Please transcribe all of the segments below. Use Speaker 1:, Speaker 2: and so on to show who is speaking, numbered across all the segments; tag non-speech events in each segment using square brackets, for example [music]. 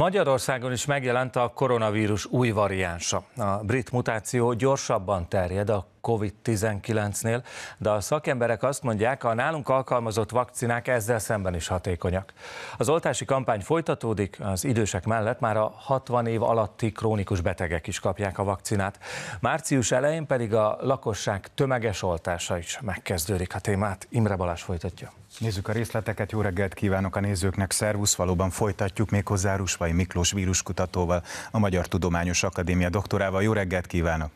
Speaker 1: Magyarországon is megjelent a koronavírus új variánsa. A brit mutáció gyorsabban terjed a COVID-19-nél, de a szakemberek azt mondják, a nálunk alkalmazott vakcinák ezzel szemben is hatékonyak. Az oltási kampány folytatódik, az idősek mellett már a 60 év alatti krónikus betegek is kapják a vakcinát. Március
Speaker 2: elején pedig a lakosság tömeges oltása is megkezdődik a témát. Imre Balázs folytatja. Nézzük a részleteket, jó reggelt kívánok a nézőknek, szervusz, valóban folytatjuk még hozzá Rusvai Miklós víruskutatóval, a Magyar Tudományos Akadémia doktorával. Jó reggelt kívánok!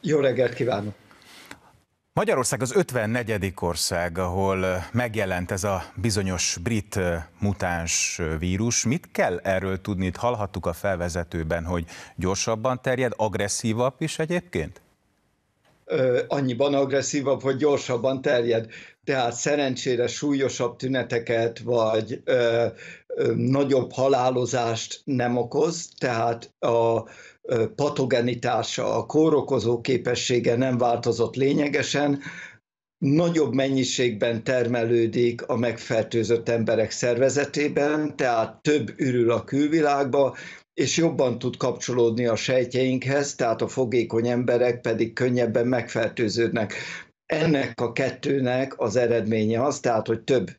Speaker 2: Jó reggelt kívánok! Magyarország az 54. ország, ahol megjelent ez a bizonyos brit mutáns vírus. Mit kell erről tudni? Itt hallhattuk a felvezetőben, hogy gyorsabban terjed, agresszívabb is egyébként?
Speaker 1: annyiban agresszívabb, hogy gyorsabban terjed. Tehát szerencsére súlyosabb tüneteket, vagy ö, nagyobb halálozást nem okoz, tehát a patogenitása, a kórokozó képessége nem változott lényegesen, nagyobb mennyiségben termelődik a megfertőzött emberek szervezetében, tehát több ürül a külvilágba, és jobban tud kapcsolódni a sejtjeinkhez, tehát a fogékony emberek pedig könnyebben megfertőződnek. Ennek a kettőnek az eredménye az, tehát, hogy több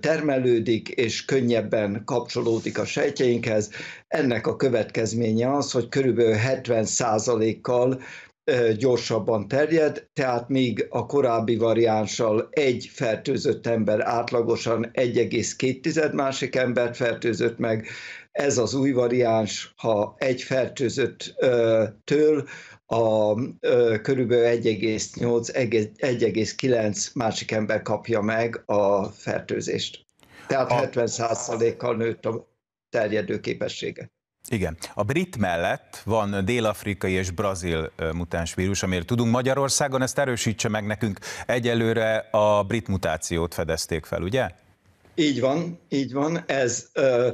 Speaker 1: termelődik, és könnyebben kapcsolódik a sejtjeinkhez. Ennek a következménye az, hogy körülbelül 70%-kal gyorsabban terjed, tehát míg a korábbi variánssal egy fertőzött ember átlagosan 1,2 másik embert fertőzött meg, ez az új variáns, ha egy fertőzött től a körülbelül 1,8-1,9 másik ember kapja meg a fertőzést. Tehát a... 70%-kal nőtt a terjedő képessége.
Speaker 2: Igen. A brit mellett van dél-afrikai és brazil mutáns vírus, amiről tudunk Magyarországon, ezt erősítse meg nekünk. Egyelőre a brit mutációt fedezték fel, ugye?
Speaker 1: Így van, így van. Ez ö,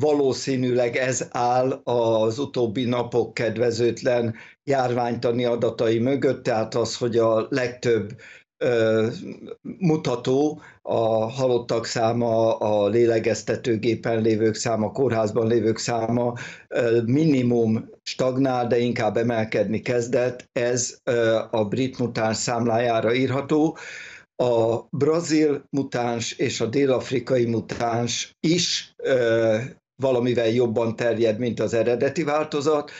Speaker 1: valószínűleg ez áll az utóbbi napok kedvezőtlen járványtani adatai mögött, tehát az, hogy a legtöbb mutató, a halottak száma, a lélegeztetőgépen lévők száma, a kórházban lévők száma minimum stagnál, de inkább emelkedni kezdett. Ez a brit mutáns számlájára írható. A brazil mutáns és a dél-afrikai mutáns is valamivel jobban terjed, mint az eredeti változat,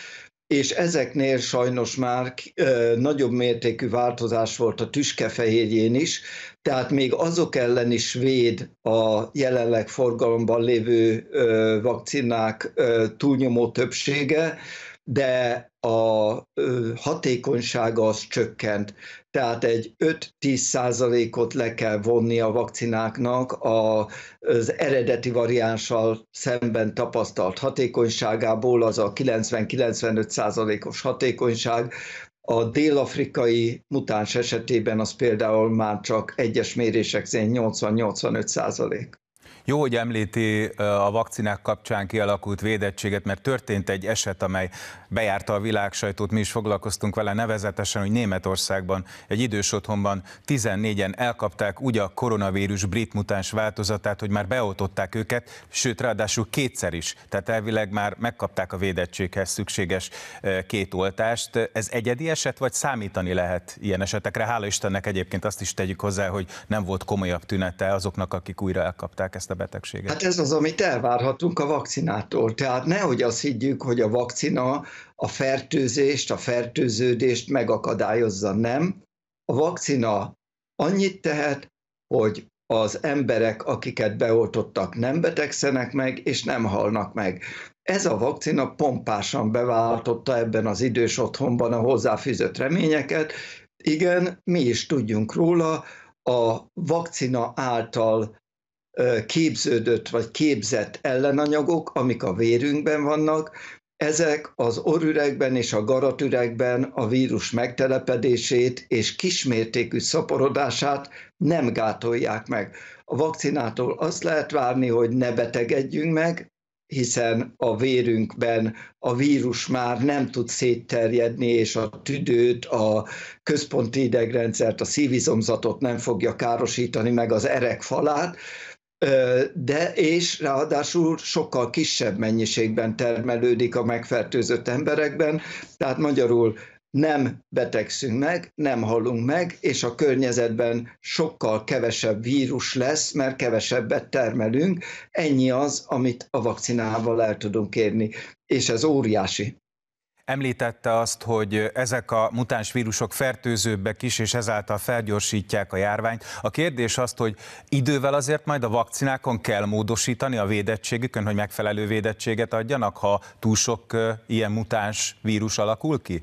Speaker 1: és ezeknél sajnos már ö, nagyobb mértékű változás volt a tüskefehérjén is, tehát még azok ellen is véd a jelenleg forgalomban lévő ö, vakcinák ö, túlnyomó többsége, de a hatékonysága az csökkent. Tehát egy 5-10 százalékot le kell vonni a vakcináknak az eredeti variánssal szemben tapasztalt hatékonyságából, az a 90-95 százalékos hatékonyság, a dél-afrikai mutáns esetében az például már csak egyes mérések szerint 80-85 százalék.
Speaker 2: Jó, hogy említi a vakcinák kapcsán kialakult védettséget, mert történt egy eset, amely bejárta a világ sajtót, mi is foglalkoztunk vele nevezetesen, hogy Németországban egy idős otthonban 14-en elkapták úgy a koronavírus brit mutáns változatát, hogy már beoltották őket, sőt ráadásul kétszer is, tehát elvileg már megkapták a védettséghez szükséges két oltást. Ez egyedi eset, vagy számítani lehet ilyen esetekre? Hála Istennek egyébként azt is tegyük hozzá, hogy nem volt komolyabb tünete azoknak, akik újra elkapták ezt a betegséget? Hát
Speaker 1: ez az, amit elvárhatunk a vakcinától. Tehát nehogy azt higgyük, hogy a vakcina a fertőzést, a fertőződést megakadályozza, nem. A vakcina annyit tehet, hogy az emberek, akiket beoltottak, nem betegszenek meg, és nem halnak meg. Ez a vakcina pompásan beváltotta ebben az idős otthonban a hozzáfűzött reményeket. Igen, mi is tudjunk róla, a vakcina által képződött vagy képzett ellenanyagok, amik a vérünkben vannak, ezek az orüregben és a garatüregben a vírus megtelepedését és kismértékű szaporodását nem gátolják meg. A vakcinától azt lehet várni, hogy ne betegedjünk meg, hiszen a vérünkben a vírus már nem tud szétterjedni, és a tüdőt, a központi idegrendszert, a szívizomzatot nem fogja károsítani, meg az erek falát, de és ráadásul sokkal kisebb mennyiségben termelődik a megfertőzött emberekben, tehát magyarul nem betegszünk meg, nem halunk meg, és a környezetben sokkal kevesebb vírus lesz, mert kevesebbet termelünk. Ennyi az, amit a vakcinával el tudunk érni, és ez óriási.
Speaker 2: Említette azt, hogy ezek a mutáns vírusok fertőzőbbek is, és ezáltal felgyorsítják a járványt. A kérdés azt, hogy idővel azért majd a vakcinákon kell módosítani a védettségükön, hogy megfelelő védettséget adjanak, ha túl sok ilyen mutáns vírus alakul ki?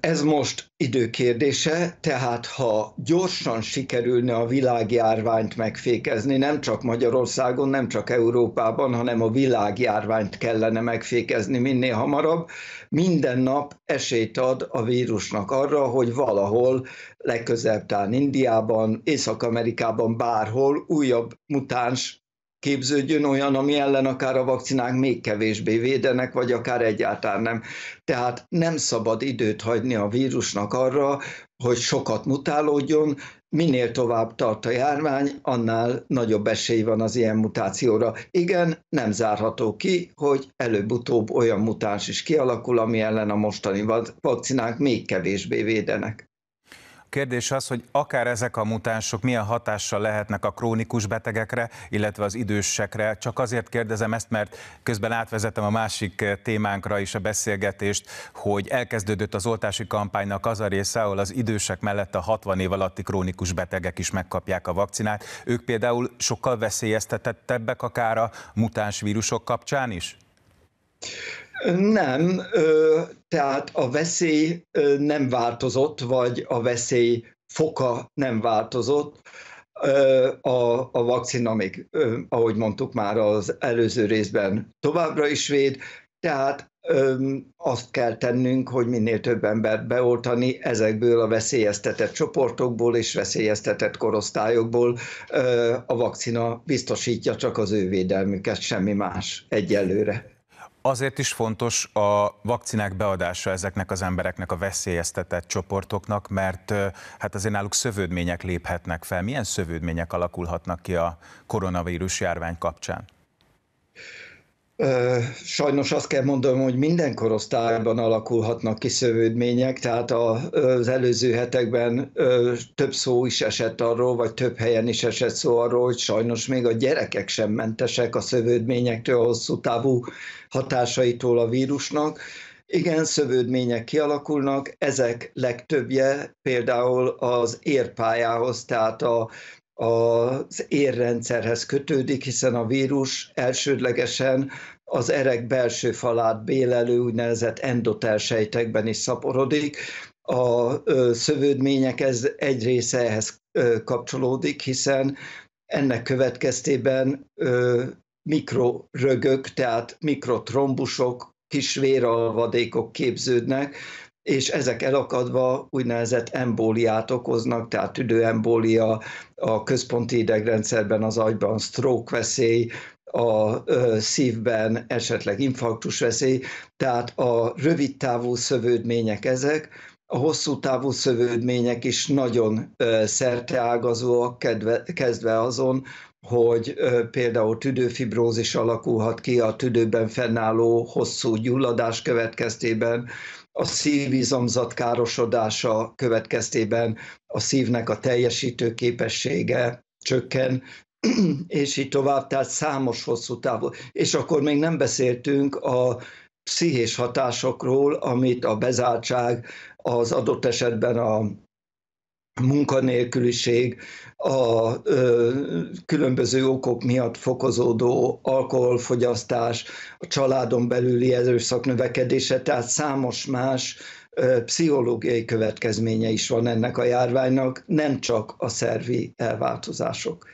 Speaker 1: Ez most időkérdése, tehát ha gyorsan sikerülne a világjárványt megfékezni, nem csak Magyarországon, nem csak Európában, hanem a világjárványt kellene megfékezni minél hamarabb, minden nap esélyt ad a vírusnak arra, hogy valahol, legközelebb talán Indiában, Észak-Amerikában, bárhol újabb mutáns képződjön olyan, ami ellen akár a vakcinák még kevésbé védenek, vagy akár egyáltalán nem. Tehát nem szabad időt hagyni a vírusnak arra, hogy sokat mutálódjon, minél tovább tart a járvány, annál nagyobb esély van az ilyen mutációra. Igen, nem zárható ki, hogy előbb-utóbb olyan mutáns is kialakul, ami ellen a mostani vakcinák még kevésbé védenek.
Speaker 2: Kérdés az, hogy akár ezek a mutánsok milyen hatással lehetnek a krónikus betegekre, illetve az idősekre. Csak azért kérdezem ezt, mert közben átvezetem a másik eh, témánkra is a beszélgetést, hogy elkezdődött az oltási kampánynak az a része, ahol az idősek mellett a 60 év alatti krónikus betegek is megkapják a vakcinát. Ők például sokkal veszélyeztetettebbek akár a mutáns vírusok kapcsán is?
Speaker 1: Nem, tehát a veszély nem változott, vagy a veszély foka nem változott. A, a vakcina még, ahogy mondtuk már az előző részben, továbbra is véd, tehát azt kell tennünk, hogy minél több embert beoltani ezekből a veszélyeztetett csoportokból és veszélyeztetett korosztályokból. A vakcina biztosítja csak az ő védelmüket, semmi más egyelőre.
Speaker 2: Azért is fontos a vakcinák beadása ezeknek az embereknek, a veszélyeztetett csoportoknak, mert hát azért náluk szövődmények léphetnek fel. Milyen szövődmények alakulhatnak ki a koronavírus járvány kapcsán?
Speaker 1: Sajnos azt kell mondanom, hogy minden korosztályban alakulhatnak ki szövődmények, tehát az előző hetekben több szó is esett arról, vagy több helyen is esett szó arról, hogy sajnos még a gyerekek sem mentesek a szövődményektől, a hosszú távú hatásaitól a vírusnak. Igen, szövődmények kialakulnak, ezek legtöbbje például az érpályához, tehát a az érrendszerhez kötődik, hiszen a vírus elsődlegesen az erek belső falát bélelő úgynevezett endotelsejtekben is szaporodik. A szövődmények ez egy része ehhez kapcsolódik, hiszen ennek következtében mikrorögök, tehát mikrotrombusok, kis véralvadékok képződnek, és ezek elakadva úgynevezett embóliát okoznak, tehát tüdőembólia, a központi idegrendszerben, az agyban stroke veszély, a szívben esetleg infarktus veszély, tehát a rövid távú szövődmények ezek, a hosszú távú szövődmények is nagyon szerteágazóak, kezdve azon, hogy például tüdőfibrózis alakulhat ki a tüdőben fennálló hosszú gyulladás következtében, a szívizomzat károsodása következtében a szívnek a teljesítő képessége csökken, [clears throat] és így tovább, tehát számos hosszú távú. És akkor még nem beszéltünk a pszichés hatásokról, amit a bezártság az adott esetben a munkanélküliség, a ö, különböző okok miatt fokozódó alkoholfogyasztás, a családon belüli erőszak növekedése, tehát számos más ö, pszichológiai következménye is van ennek a járványnak, nem csak a szervi elváltozások.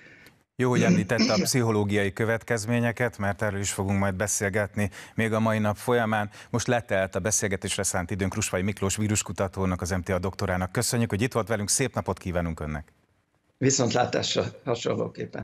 Speaker 2: Jó, hogy említette a pszichológiai következményeket, mert erről is fogunk majd beszélgetni még a mai nap folyamán. Most letelt a beszélgetésre szánt időnk Rusvai Miklós víruskutatónak, az MTA doktorának. Köszönjük, hogy itt volt velünk, szép napot kívánunk önnek!
Speaker 1: Viszontlátásra hasonlóképpen.